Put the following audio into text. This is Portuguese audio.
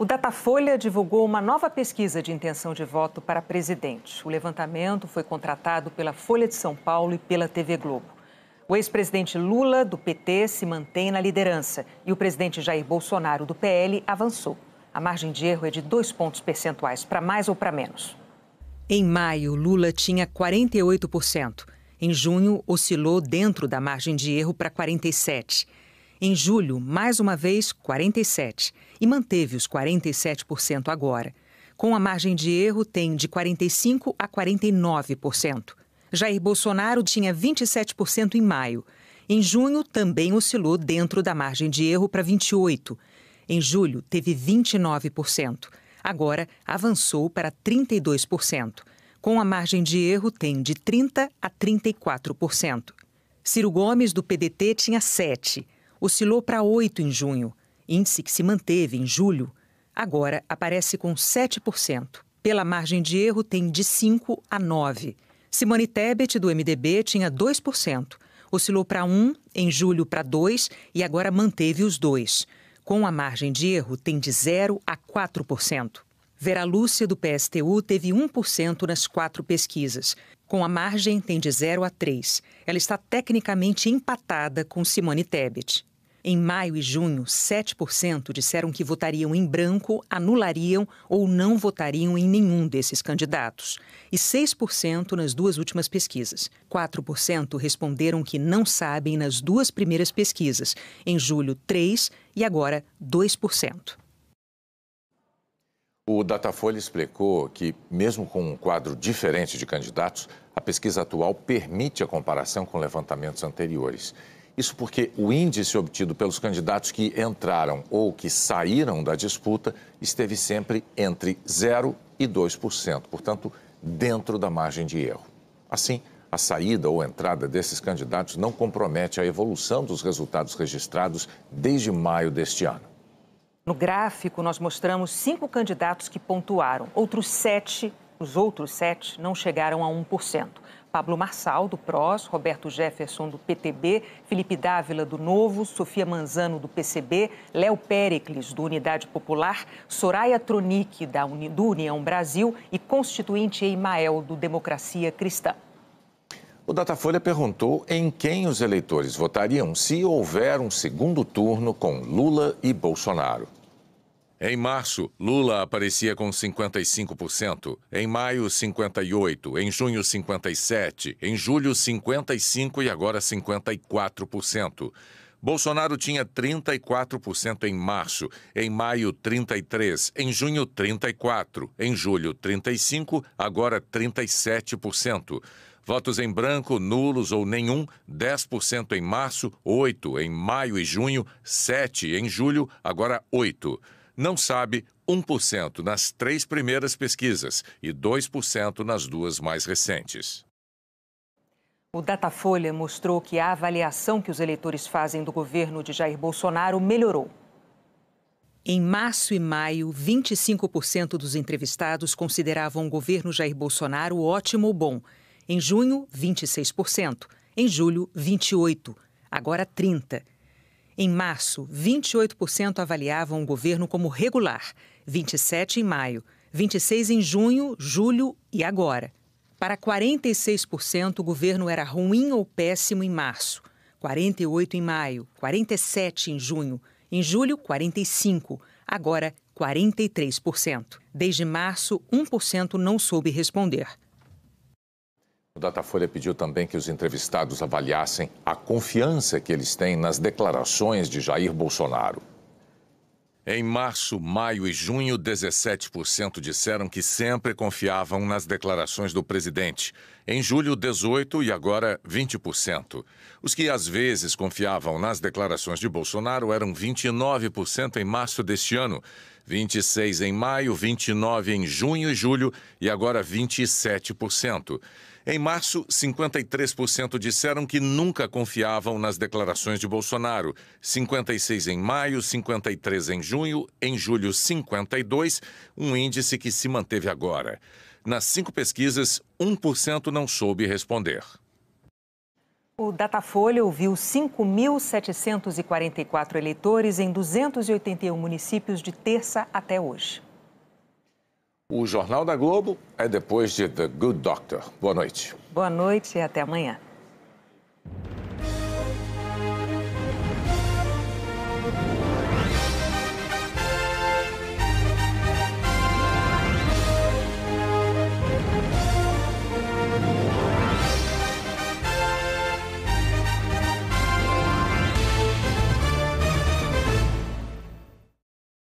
O Datafolha divulgou uma nova pesquisa de intenção de voto para presidente. O levantamento foi contratado pela Folha de São Paulo e pela TV Globo. O ex-presidente Lula, do PT, se mantém na liderança e o presidente Jair Bolsonaro, do PL, avançou. A margem de erro é de dois pontos percentuais, para mais ou para menos. Em maio, Lula tinha 48%. Em junho, oscilou dentro da margem de erro para 47%. Em julho, mais uma vez, 47%, e manteve os 47% agora. Com a margem de erro, tem de 45% a 49%. Jair Bolsonaro tinha 27% em maio. Em junho, também oscilou dentro da margem de erro para 28%. Em julho, teve 29%. Agora, avançou para 32%. Com a margem de erro, tem de 30% a 34%. Ciro Gomes, do PDT, tinha 7% oscilou para 8 em junho, índice que se manteve em julho, agora aparece com 7%. Pela margem de erro tem de 5 a 9. Simone Tebet do MDB tinha 2%, oscilou para 1 em julho para 2 e agora manteve os dois. Com a margem de erro tem de 0 a 4%. Vera Lúcia do PSTU teve 1% nas quatro pesquisas. Com a margem tem de 0 a 3. Ela está tecnicamente empatada com Simone Tebet. Em maio e junho, 7% disseram que votariam em branco, anulariam ou não votariam em nenhum desses candidatos, e 6% nas duas últimas pesquisas. 4% responderam que não sabem nas duas primeiras pesquisas, em julho, 3% e agora 2%. O Datafolha explicou que, mesmo com um quadro diferente de candidatos, a pesquisa atual permite a comparação com levantamentos anteriores. Isso porque o índice obtido pelos candidatos que entraram ou que saíram da disputa esteve sempre entre 0 e 2%, portanto, dentro da margem de erro. Assim, a saída ou entrada desses candidatos não compromete a evolução dos resultados registrados desde maio deste ano. No gráfico, nós mostramos cinco candidatos que pontuaram, outros sete os outros sete não chegaram a 1%. Pablo Marçal, do PROS, Roberto Jefferson, do PTB, Felipe Dávila, do Novo, Sofia Manzano, do PCB, Léo Péricles, do Unidade Popular, Soraya Tronic, da Uni, do União Brasil e Constituinte Eimael, do Democracia Cristã. O Datafolha perguntou em quem os eleitores votariam se houver um segundo turno com Lula e Bolsonaro. Em março, Lula aparecia com 55%, em maio 58, em junho 57, em julho 55 e agora 54%. Bolsonaro tinha 34% em março, em maio 33, em junho 34, em julho 35, agora 37%. Votos em branco, nulos ou nenhum, 10% em março, 8 em maio e junho, 7 em julho, agora 8 não sabe 1% nas três primeiras pesquisas e 2% nas duas mais recentes. O Datafolha mostrou que a avaliação que os eleitores fazem do governo de Jair Bolsonaro melhorou. Em março e maio, 25% dos entrevistados consideravam o governo Jair Bolsonaro ótimo ou bom. Em junho, 26%. Em julho, 28%. Agora, 30%. Em março, 28% avaliavam o governo como regular, 27% em maio, 26% em junho, julho e agora. Para 46%, o governo era ruim ou péssimo em março, 48% em maio, 47% em junho, em julho, 45%, agora 43%. Desde março, 1% não soube responder. O Datafolha pediu também que os entrevistados avaliassem a confiança que eles têm nas declarações de Jair Bolsonaro. Em março, maio e junho, 17% disseram que sempre confiavam nas declarações do presidente. Em julho, 18% e agora 20%. Os que às vezes confiavam nas declarações de Bolsonaro eram 29% em março deste ano, 26% em maio, 29% em junho e julho e agora 27%. Em março, 53% disseram que nunca confiavam nas declarações de Bolsonaro. 56 em maio, 53 em junho, em julho 52, um índice que se manteve agora. Nas cinco pesquisas, 1% não soube responder. O Datafolha ouviu 5.744 eleitores em 281 municípios de terça até hoje. O Jornal da Globo é depois de The Good Doctor. Boa noite. Boa noite e até amanhã.